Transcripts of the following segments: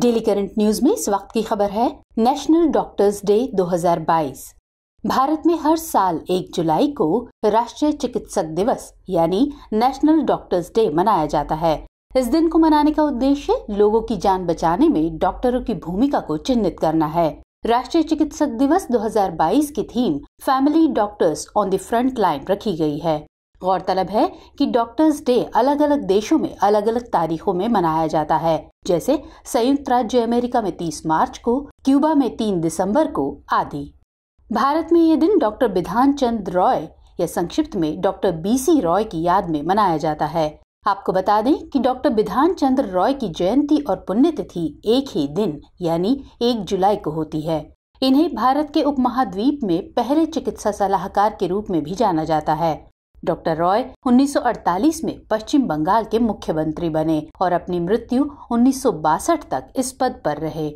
daily current news में इस वक्त की खबर है नेशनल डॉक्टर्स डे 2022 भारत में हर साल 1 जुलाई को राष्ट्रीय चिकित्सक दिवस यानी नेशनल डॉक्टर्स डे मनाया जाता है इस दिन को मनाने का उद्देश्य लोगों की जान बचाने में डॉक्टरों की भूमिका को चिन्हित करना है राष्ट्रीय चिकित्सक दिवस 2022 की theme family doctors on the front line रखी गई है गौरतलब है कि डॉक्टर्स डे अलग अलग देशों में अलग अलग तारीखों में मनाया जाता है जैसे संयुक्त राज्य अमेरिका में 30 मार्च को क्यूबा में 3 दिसंबर को आदि भारत में ये दिन डॉक्टर विधान चंद्र रॉय या संक्षिप्त में डॉक्टर बीसी रॉय की याद में मनाया जाता है आपको बता दें कि डॉक्टर विधान चंद्र रॉय की जयंती और पुण्यतिथि एक ही दिन यानी एक जुलाई को होती है इन्हें भारत के उपमहाद्वीप में पहले चिकित्सा सलाहकार के रूप में भी जाना जाता है डॉक्टर रॉय 1948 में पश्चिम बंगाल के मुख्यमंत्री बने और अपनी मृत्यु उन्नीस तक इस पद पर रहे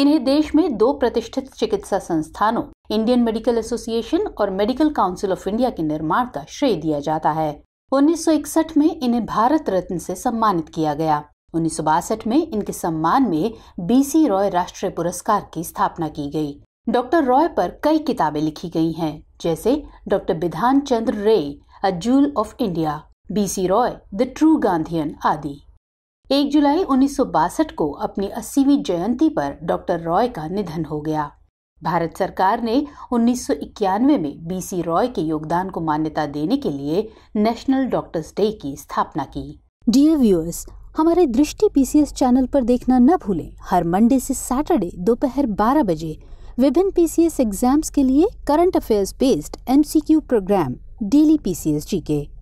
इन्हें देश में दो प्रतिष्ठित चिकित्सा संस्थानों इंडियन मेडिकल एसोसिएशन और मेडिकल काउंसिल ऑफ इंडिया के निर्माण का श्रेय दिया जाता है 1961 में इन्हें भारत रत्न से सम्मानित किया गया उन्नीस में इनके सम्मान में बीसी रॉय राष्ट्रीय पुरस्कार की स्थापना की गई डॉक्टर रॉय पर कई किताबें लिखी गई हैं जैसे doctor Bidhan Chandra Roy a jewel of India BC Roy the true Gandhian आदि एक जुलाई उन्नीस को अपनी 80वीं जयंती पर डॉक्टर रॉय का निधन हो गया भारत सरकार ने 1991 में बीसी रॉय के योगदान को मान्यता देने के लिए नेशनल डॉक्टर्स डे की स्थापना की डियर व्यूअर्स हमारे दृष्टि पीसीएस चैनल पर देखना न भूलें हर मंडे से सैटरडे दोपहर 12 बजे विभिन्न पीसीएस एग्जाम्स के लिए current affairs based MCQ programme daily PCS के